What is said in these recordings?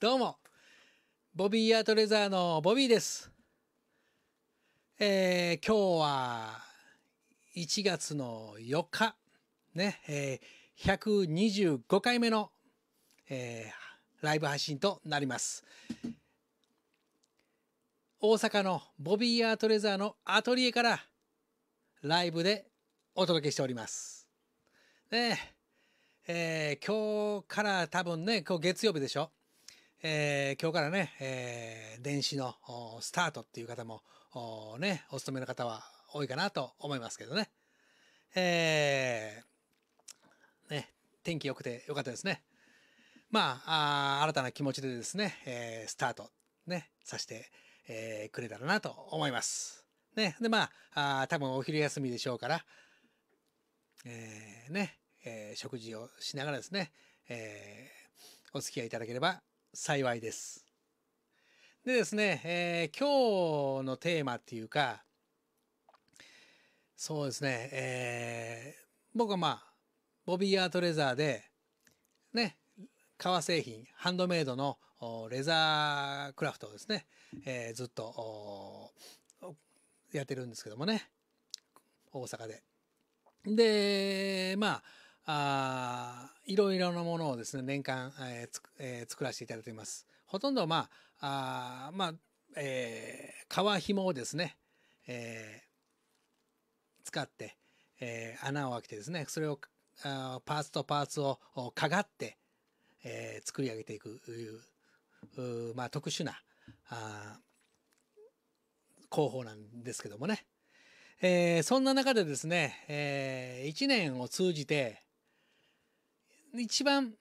どうも、ボビーアートレザーのボビーです。えー、今日は1月の4日、ね、えー、125回目の、えー、ライブ配信となります。大阪のボビーアートレザーのアトリエからライブでお届けしております。ねえ、えー、今日から多分ね、今日月曜日でしょえー、今日からね、えー、電子のスタートっていう方も、ね、お勤めの方は多いかなと思いますけどね。えー、ね、天気良くて良かったですね。まあ、あ新たな気持ちでですね、えー、スタート、ね、させて、えー、くれたらなと思います。ね、で、まあ、あ多分お昼休みでしょうから、えー、ね、えー、食事をしながらですね、えー、お付き合いいただければ幸いです。でですね、えー、今日のテーマっていうか、そうですね、えー、僕はまあ、ボビーアートレザーで、ね、革製品、ハンドメイドのレザークラフトをですね、えー、ずっとやってるんですけどもね、大阪で。で、まあ、あいろいろなものをですね年間、えーつえー、作らせていただいています。ほとんどまああまあ、えー、革紐をですね、えー、使って、えー、穴を開けてですねそれをあパーツとパーツをかがって、えー、作り上げていくいうまあ、特殊なあ工法なんですけどもね。えー、そんな中でですね、えー、1年を通じて、一番、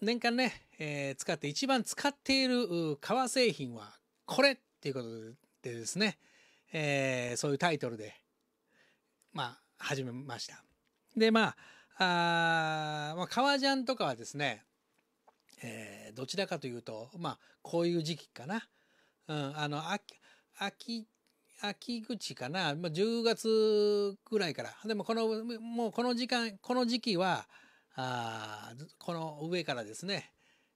年間ね、えー、使って一番使っている革製品はこれっていうことでですね、えー、そういうタイトルで、まあ、始めました。で、まあ、あまあ、革ジャンとかはですね、えー、どちらかというと、まあ、こういう時期かな。うん、あの、秋、秋、秋口かな。まあ、10月ぐらいから。でも、この、もうこの時間、この時期は、あこの上からですね、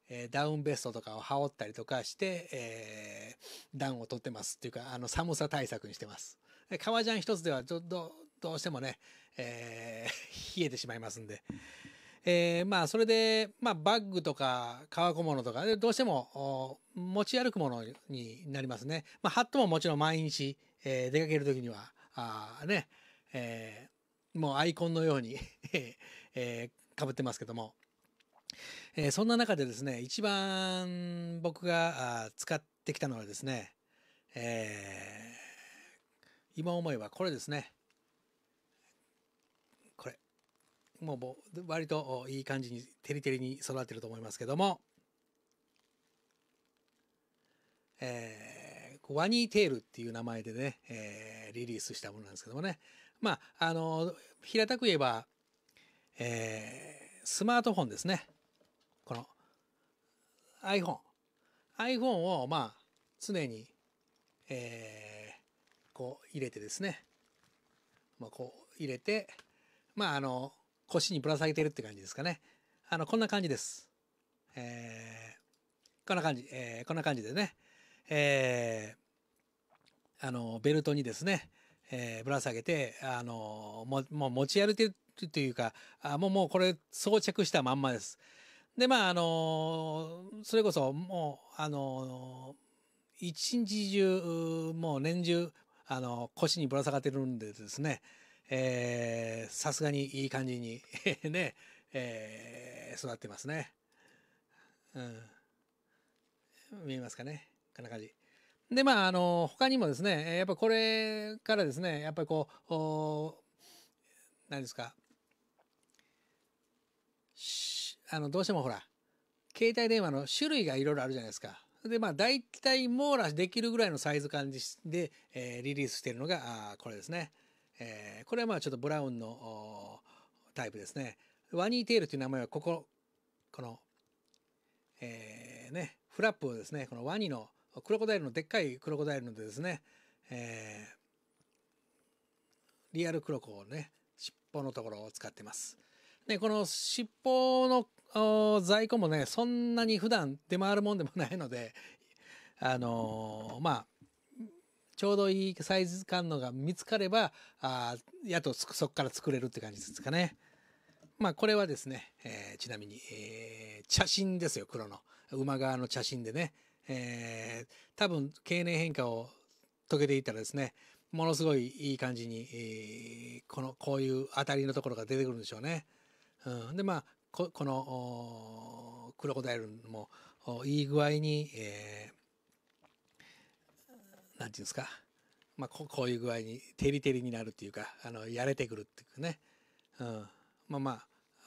えダウンベストとかを羽織ったりとかして、えー、暖を取ってますっていうか、あの寒さ対策にしてます。革ジャン一つではちょっとどうしてもね、えー、冷えてしまいますんで。えー、まあそれで、まあ、バッグとか革小物とかどうしても持ち歩くものになりますね。まあ、ハットももちろん毎日、えー、出かける時にはあね、えー、もうアイコンのように えー、かぶってますけども、えー、そんな中でですね一番僕が使ってきたのはですね、えー、今思えばこれですねこれもう割といい感じにてりてりに育ってると思いますけども、えー、ワニーテールっていう名前でね、えー、リリースしたものなんですけどもねまああの平たく言えばえー、スマートフォンですね。この iPhone。iPhone をまあ常に、えー、こう入れてですね。まあこう入れて、まああの腰にぶら下げてるって感じですかね。あのこんな感じです。えー、こんな感じ、えー、こんな感じでね。えー、あのベルトにですね、えー、ぶら下げて、あのもも持ち歩いてというか、あもうもうこれ装着したまんまです。で、まあ、あのー、それこそもう、あのー、一日中、もう年中、あのー、腰にぶら下がってるんでですね、えー、さすがにいい感じに ね、えー、育ってますね。うん。見えますかね。こんな感じ。で、まあ、あの、他にもですね、やっぱこれからですね、やっぱりこう、何ですか、あの、どうしてもほら、携帯電話の種類がいろいろあるじゃないですか。で、まあ、大体網羅できるぐらいのサイズ感じで、えー、リリースしてるのが、あこれですね。えー、これはまあ、ちょっとブラウンのタイプですね。ワニーテールという名前は、ここ、この、えー、ね、フラップをですね、このワニの、クロコダイルの、でっかいクロコダイルのでですね、えー、リアルクロコをね、尻尾のところを使ってます。ね、この尻尾の在庫もね、そんなに普段出回るもんでもないので、あのー、まあ、ちょうどいいサイズ感のが見つかれば、あやっとそこから作れるって感じですかね。まあこれはですね、えー、ちなみに、えー、茶ですよ、黒の。馬側の茶真でね。えー、多分経年変化を遂げていったらですね、ものすごいいい感じに、えー、この、こういう当たりのところが出てくるんでしょうね。うん、でまあここのクロコダイルもいい具合に、えー、なんていうんですか、まあ、ここういう具合にてりてりになるっていうかあのやれてくるっていうね、うん、まあまあ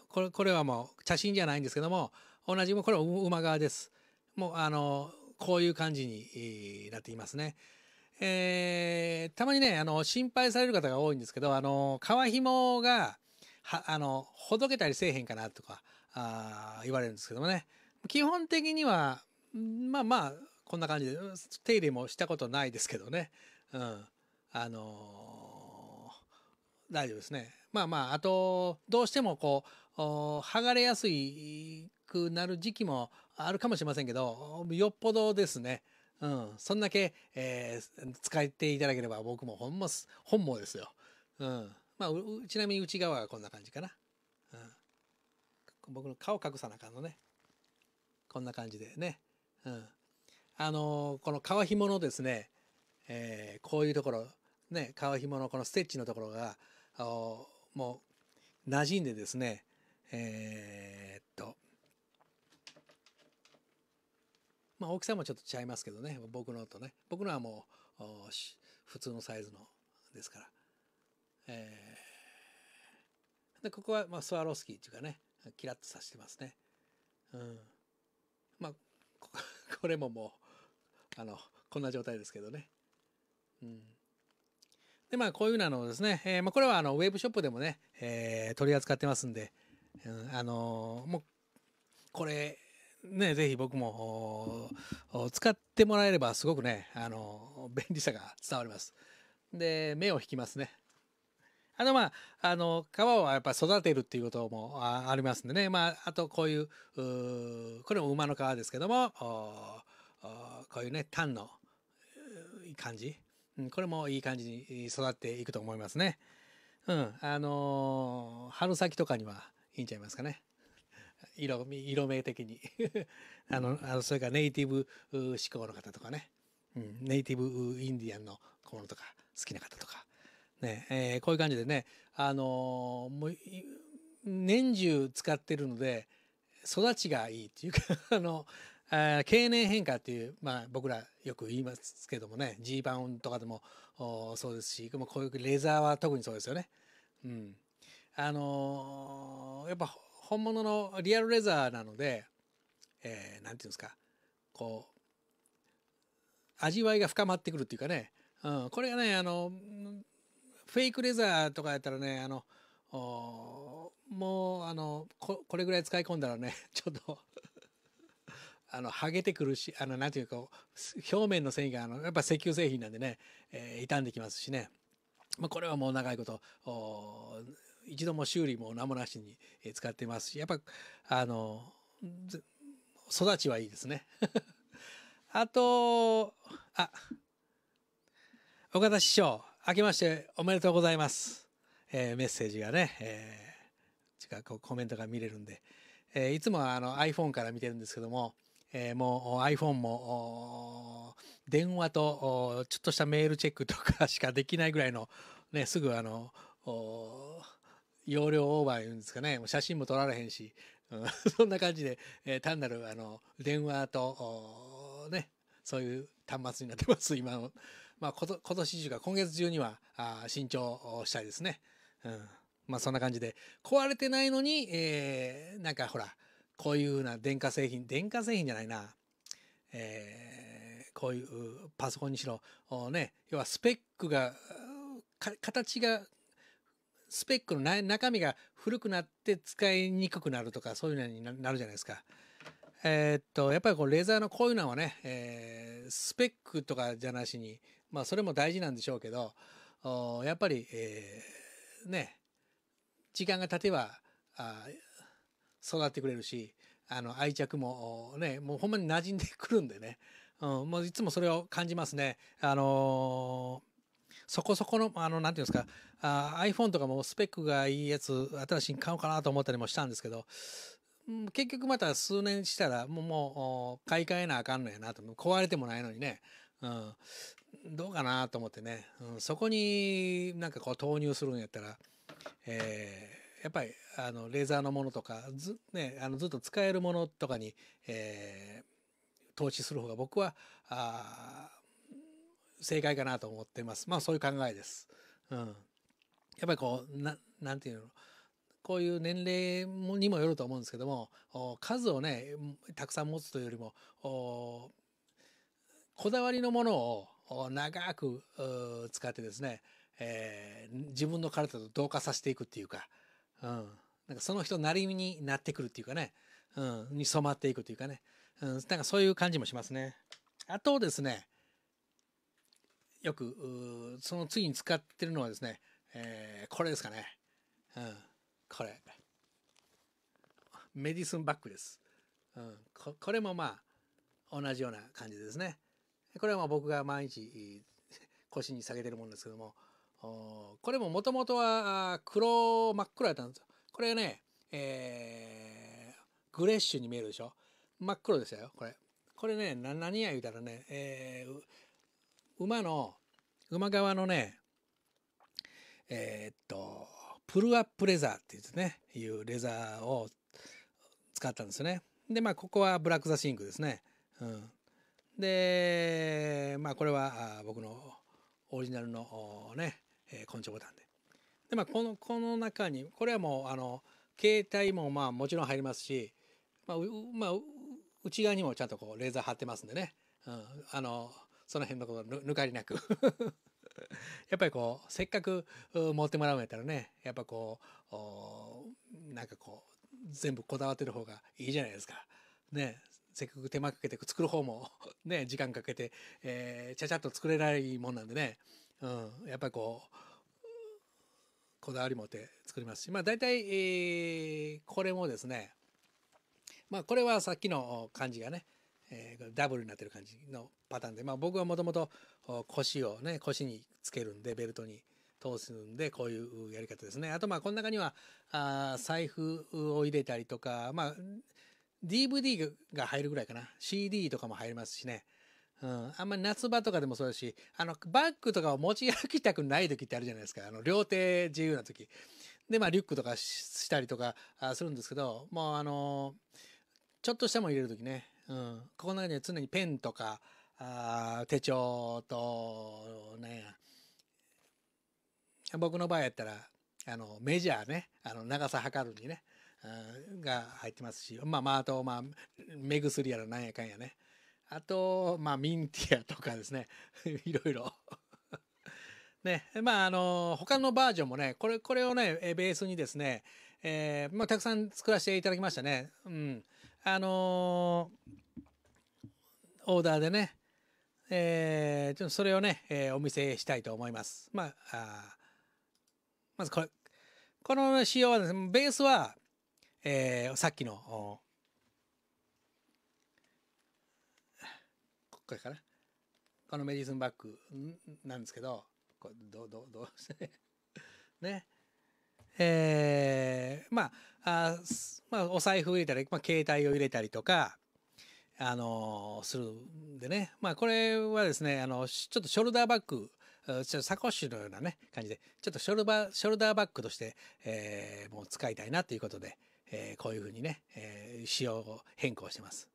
これこれはもう写真じゃないんですけども同じもこれは馬側です。もうあのこういう感じになっていますね。えー、たまにねあの心配される方が多いんですけどあの皮紐がは、あの、ほどけたりせえへんかなとか、あ言われるんですけどもね。基本的には、まあまあ、こんな感じで、手入れもしたことないですけどね。うん。あのー、大丈夫ですね。まあまあ、あと、どうしてもこう、剥がれやすくなる時期もあるかもしれませんけど、よっぽどですね。うん。そんだけ、えー、使っていただければ僕も本も、本もですよ。うん。まあ、ちなみに内側がこんな感じかな。うん。僕の顔隠さなあかんのね。こんな感じでね。うん。あのー、この皮紐のですね、えー、こういうところ、ね、皮紐のこのステッチのところが、もう、馴染んでですね、えー、っと、まあ、大きさもちょっと違いますけどね、僕のとね、僕のはもう、普通のサイズのですから。えー、でここは、まあ、スワロフスキーっていうかねキラッとさしてますね。うん、まあ これももうあのこんな状態ですけどね。うん、でまあこういうなのをですね、えーまあ、これはあのウェブショップでもね、えー、取り扱ってますんで、うん、あのー、もうこれねぜひ僕も使ってもらえればすごくねあの便利さが伝わります。で目を引きますね。あの、まあ、あの、皮はやっぱ育てるっていうこともありますんでね。まあ、あとこういう、うこれも馬の皮ですけども、こういうね、タンのいい感じ。これもいい感じに育っていくと思いますね。うん。あのー、春先とかにはいいんちゃいますかね。色、色名的に。あの、あの、それからネイティブ思考の方とかね。うん、ネイティブインディアンのものとか好きな方とか。ね、えー、こういう感じでね、あのー、もう、年中使ってるので、育ちがいいっていうか あの、あ経年変化っていう、まあ僕らよく言いますけどもね、G バウンとかでもそうですし、もこういうレザーは特にそうですよね。うん。あのー、やっぱ本物のリアルレザーなので、えー、なんていうんですか、こう、味わいが深まってくるっていうかね、うん、これがね、あの、フェイクレザーとかやったらね、あの、もう、あのこ、これぐらい使い込んだらね、ちょっと あの、はげてくるし、あの、なんていうか、表面の繊維が、あの、やっぱ石油製品なんでね、えー、傷んできますしね。まあ、これはもう長いこと、一度も修理も名もなしに使ってますし、やっぱ、あの、育ちはいいですね。あと、あ、岡田師匠。明けましておめでとうございます。えー、メッセージがね、えー、近くコメントが見れるんで、えー、いつもあの iPhone から見てるんですけども、えー、もう iPhone も電話とちょっとしたメールチェックとかしかできないぐらいの、ね、すぐあの容量オーバーいうんですかね写真も撮られへんし、そんな感じで、えー、単なるあの電話と、ね、そういう端末になってます今のまあ、今年中か今月中にはあ新調したいですね。うん。まあ、そんな感じで、壊れてないのに、えー、なんかほら、こういうふうな電化製品、電化製品じゃないな。えー、こういうパソコンにしろ、おね、要はスペックが、形が、スペックのな中身が古くなって使いにくくなるとか、そういうのになるじゃないですか。えー、っと、やっぱりこうレーザーのこういうのはね、えー、スペックとかじゃなしに、まあそれも大事なんでしょうけどやっぱり、えー、ね時間が経てばあ育ってくれるしあの愛着もねもうほんまに馴染んでくるんでね、うん、もういつもそれを感じますね。あのーそこそこの、あの、なんていうんですか、iPhone とかもスペックがいいやつ、新しい買おうかなと思ったりもしたんですけど、結局また数年したらもう、もう、買い替えなあかんのやなと。壊れてもないのにね。うん。どうかなと思ってね、うん、そこになんかこう投入するんやったら、えー、やっぱりあのレーザーのものとかず,、ね、あのずっと使えるものとかに、えー、投資する方が僕はあ正解かなと思ってます。まあそういう考えです。うん、やっぱりこうななんていうのこういう年齢にもよると思うんですけども数をねたくさん持つというよりもこだわりのものを長く使ってですね、えー、自分の体と同化させていくっていうか、うん、なんかその人なりになってくるっていうかね、うん、に染まっていくというかね、うん、なんかそういう感じもしますね。あとですね、よく、その次に使ってるのはですね、えー、これですかね。うん、これ。メディスンバッグです。うん、これもまあ、同じような感じですね。これはまあ僕が毎日 腰に下げてるもんですけどもこれももともとは黒真っ黒やったんですよ。これね、えー、グレッシュに見えるでしょ真っ黒でしたよこれ。これね何や言うたらね、えー、馬の馬側のねえー、っとプルアップレザーっていうねいうレザーを使ったんですね。でまあここはブラック・ザ・シンクですね。うん、でまあこれは僕のオリジナルのね昆虫ボタンでで、まあ、このこの中にこれはもうあの携帯もまあもちろん入りますし、まあうまあ、内側にもちゃんとこうレーザー貼ってますんでね、うん、あのその辺のこと抜かりなく やっぱりこうせっかく持ってもらうんやったらねやっぱこうなんかこう全部こだわってる方がいいじゃないですか。ねせっかく手間かけて作る方も ね、時間かけて、えー、ちゃちゃっと作れないもんなんでね、うん、やっぱりこう、こだわり持って作りますし、まあ大体、えー、これもですね、まあこれはさっきの感じがね、えー、ダブルになってる感じのパターンで、まあ僕はもともと腰をね、腰につけるんで、ベルトに通すんで、こういうやり方ですね。あとまあこの中には、あ財布を入れたりとか、まあ DVD が入るぐらいかな。CD とかも入りますしね。うん、あんまり夏場とかでもそうだし、あの、バッグとかを持ち歩きたくない時ってあるじゃないですか。あの、両手自由な時。で、まあ、リュックとかしたりとかするんですけど、もうあのちょっとしたもの入れる時ね。うん。ここの中には常にペンとか、あ手帳と、ね。僕の場合やったら、あの、メジャーね。あの、長さ測るにね。が入ってますし、まあまあ、あと、まあ、目薬やらなんやかんやね。あと、まあ、ミンティアとかですね。いろいろ ね、まあ、あの、他のバージョンもね、これ、これをね、ベースにですね、えー、まあ、たくさん作らせていただきましたね。うん。あのー、オーダーでね、えー、ちょっとそれをね、えー、お見せしたいと思います。まあ、あまずこれ、この仕様はですね、ベースは、えー、さっきのこれかなこのメディスンバッグなんですけどこれどうどうどうして ねえー、まああ、まあ、お財布入れたり、まあ、携帯を入れたりとか、あのー、するんでね、まあ、これはですねあのちょっとショルダーバッグちょっとサコッシュのようなね感じでちょっとショルバショルダーバッグとして、えー、もう使いたいなということで、えー、こういうふうにね、えー、仕様を変更してます。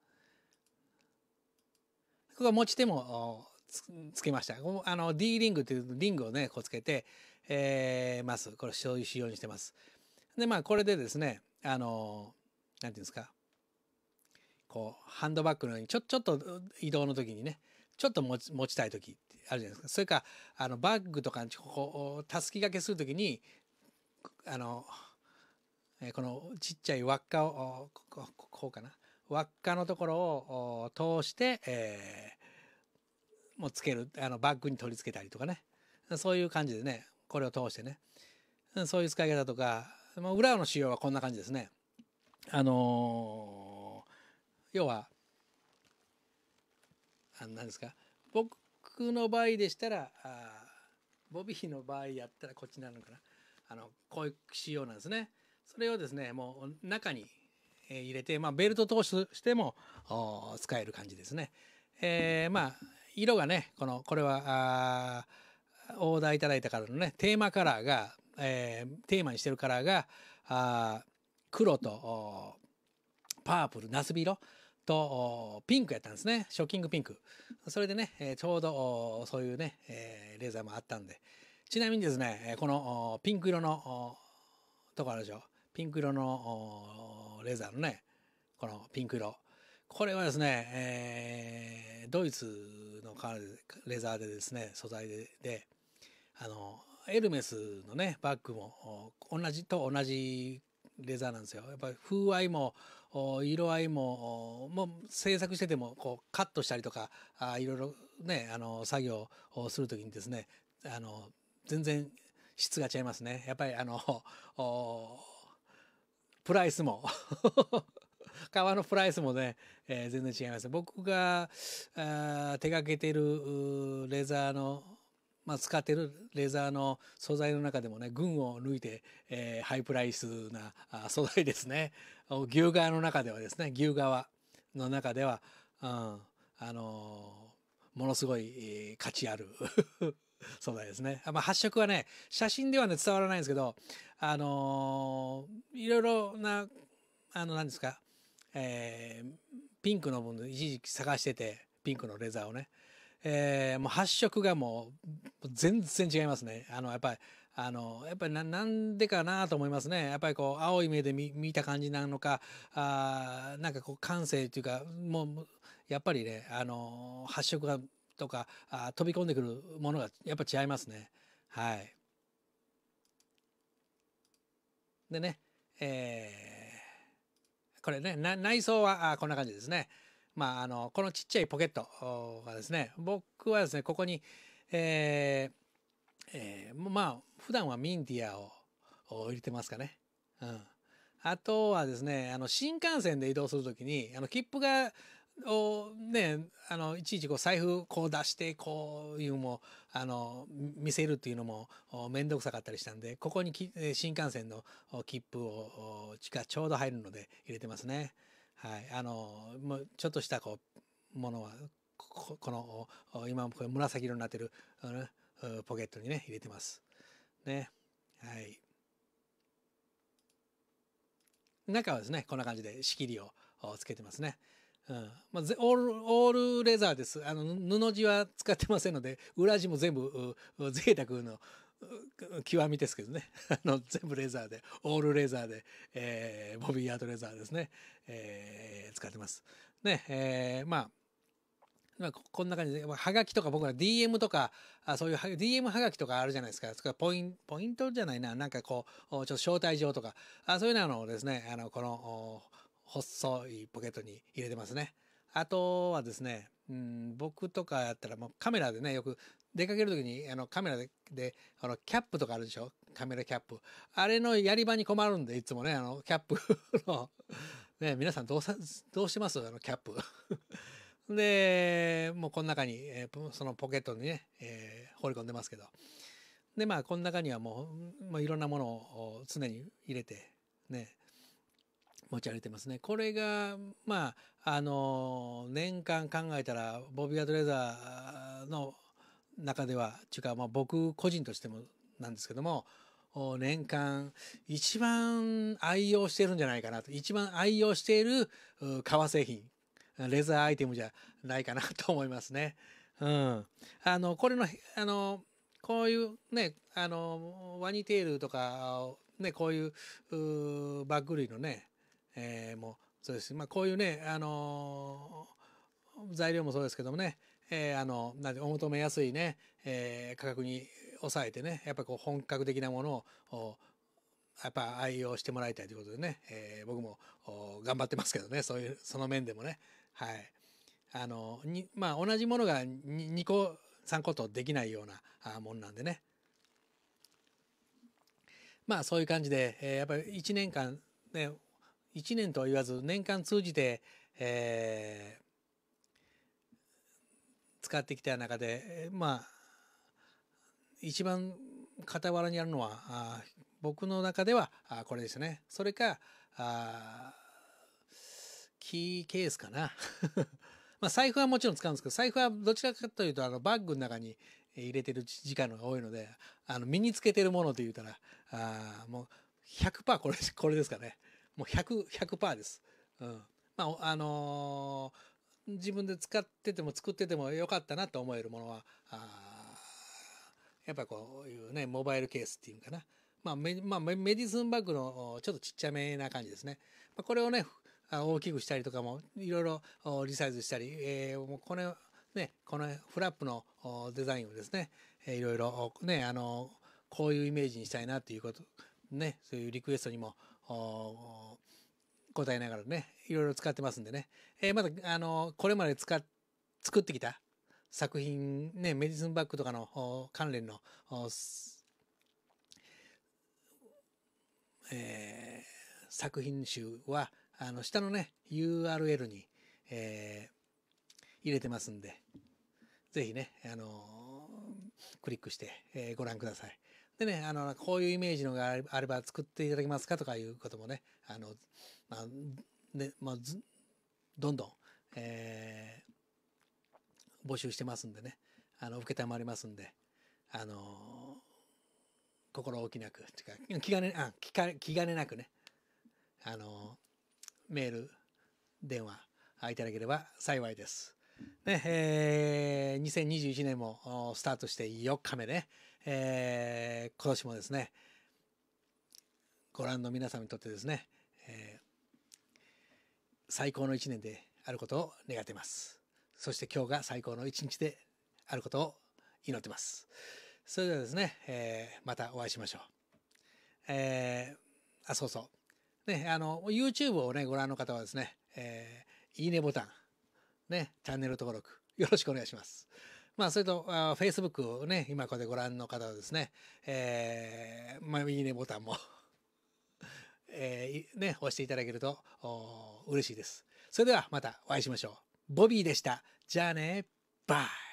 ここは持ち手もつけました。あの D リングというリングをね、こうつけて、えー、ます。これ、そういう仕様にしてます。で、まあ、これでですね、あの、なんていうんですか、こう、ハンドバッグのように、ちょ、ちょっと移動の時にね、ちょっと持ち持ちたい時あるじゃないですか。それか、あの、バッグとかに、こう、たすき掛けする時に、あの、このちっちゃい輪っかをこうかな輪っかのところを通して、えー、もうつけるあのバッグに取り付けたりとかねそういう感じでねこれを通してねそういう使い方とか、まあ、裏の仕様はこんな感じですね。あのー、要はあ何ですか僕の場合でしたらあボビーの場合やったらこっちになるのかなあのこういう仕様なんですね。それをですねもう中に入れて、まあ、ベルト通しても使える感じですね。えー、まあ色がねこのこれはオーダーいただいたからのねテーマカラーが、えー、テーマにしてるカラーがあー黒とパープルナスビ色とピンクやったんですねショッキングピンクそれでね、えー、ちょうどそういうね、えー、レーザーもあったんでちなみにですねこのピンク色のとこあるでしょピンク色のレザーのねこのピンク色これはですね、えー、ドイツのレザーでですね素材でであのエルメスのねバッグも同じと同じレザーなんですよやっぱり風合いも色合いももう制作しててもこうカットしたりとかあいろいろねあの作業をする時にですねあの全然質が違いますねやっぱりあのプライスも 革のプライスもね、えー、全然違います。僕があ手がけてるレザーの、まあ、使ってるレザーの素材の中でもね群を抜いて、えー、ハイプライスなあ素材ですね牛革の中ではですね牛革の中では、うん、あのー、ものすごい、えー、価値ある素 材ですね。まあ、発色はね、写真ではね、伝わらないんですけど、あのー、いろいろな、あの、何ですか、えー、ピンクのもの、一時期探してて、ピンクのレザーをね。えー、もう発色がもう、全然違いますね。あの、やっぱり、あの、やっぱりな、なんでかなと思いますね。やっぱりこう、青い目で見見た感じなのか、あなんかこう、感性というか、もう、やっぱりね、あの、発色がとかあ飛び込んでくるものがやっぱ違いますね。はい、でね、えー、これね内装はあこんな感じですね。まあ、あのこのちっちゃいポケットがですね僕はですねここに、えーえー、まあ普段はミンティアを入れてますかね。うんあとはですね、あの新幹線で移動する時に、あの切符がをねあのいちいちこう財布こう出してこういうもあの見せるっていうのも面倒くさかったりしたんでここに新幹線の切符をがちょうど入るので入れてますね。はい、あのもうちょっとしたこうものはこの今これ紫色になってるポケットにね入れてます。ねはい。中はですねこんな感じで仕切りをつけてますね。まあ、オール、オールレザーです。あの、布地は使ってませんので、裏地も全部、贅沢の極みですけどね。あの、全部レザーで、オールレザーで、えー、ボビーアートレザーですね。えー、使ってます。ね、えー、まあ、まあ、こんな感じで、まあ、はがきとか僕ら DM とか、あそういう DM はがきとかあるじゃないですか。それポインポイントじゃないな。なんかこう、ちょっと招待状とか、あそういうのをですね、あの、この、細いポケットに入れてますね。あとはですね、うん、僕とかやったらもうカメラでね、よく出かける時にあのカメラでであのキャップとかあるでしょカメラキャップ。あれのやり場に困るんで、いつもね、あのキャップ のね、皆さんどうさ、どうしますあのキャップ。で、もうこの中に、えー、そのポケットにね、えー、放り込んでますけど。で、まあ、この中にはもう、まあ、いろんなものを常に入れて、ね、持ち歩いてますね。これが、まあ、あの、年間考えたら、ボビー・アドレザーの中では、ちゅうか、まあ、僕個人としてもなんですけども、年間一番愛用してるんじゃないかなと、一番愛用している革製品、レザーアイテムじゃないかなと思いますね。うん。あの、これの、あの、こういうね、あの、ワニテールとか、ね、こういううバッグ類のね、えー、もそうですまあこういうね、あのー、材料もそうですけどもね、えー、あのなんお求めやすいね、えー、価格に抑えてねやっぱこう本格的なものをやっぱ愛用してもらいたいということでね、えー、僕も頑張ってますけどねそういうその面でもねはいあのにまあ同じものが 2, 個3個とできないようなあもんなんでねまあそういう感じで、えー、やっぱり1年間ね1年とは言わず年間通じて、えー、使ってきた中でまあ一番傍らにあるのは僕の中ではあこれですねそれかあキーケースかな まあ財布はもちろん使うんですけど財布はどちらかというとあのバッグの中に入れてる時間のが多いのであの身につけてるものと言うたらあもう100%これこれですかね。もう 100%, 100です。うん、まああのー、自分で使ってても作っててもよかったなと思えるものはあやっぱこういうねモバイルケースっていうかな、まあメまあ、メディスンバッグのちょっとちっちゃめな感じですね。まあ、これをね大きくしたりとかもいろいろリサイズしたり、えー、もうこれねこのフラップのデザインをですねいろいろねあのこういうイメージにしたいなということねそういうリクエストにも答えながらね、いろいろ使ってますんでね。えー、まだ、あの、これまで使っ、作ってきた作品、ね、メディスンバッグとかの関連の、えー、作品集は、あの、下のね、URL に、えー、入れてますんで、ぜひね、あのクリックして、えー、ご覧ください。でね、あの、こういうイメージのがあれば作っていただけますかとかいうこともね、あの、まあ、ね、まあ、どんどん、えー、募集してますんでね、あの、承りますんで、あの心置きなく、てか、気兼ね、あ、気か気兼ねなくね、あのメール、電話、いただければ幸いです。ね、えー、2021年もスタートして4日目ね、えー、今年もですねご覧の皆様にとってですね、えー、最高の一年であることを願っていますそして今日が最高の一日であることを祈ってますそれではですね、えー、またお会いしましょうえー、あそうそうねあの YouTube をねご覧の方はですね、えいいねボタンねチャンネル登録よろしくお願いします。まあ、それと、Facebook をね、今これご覧の方はですね、えー、まあ、いいねボタンも えー、ね、押していただけると、嬉しいです。それではまたお会いしましょう。ボビーでした。じゃあね、バイ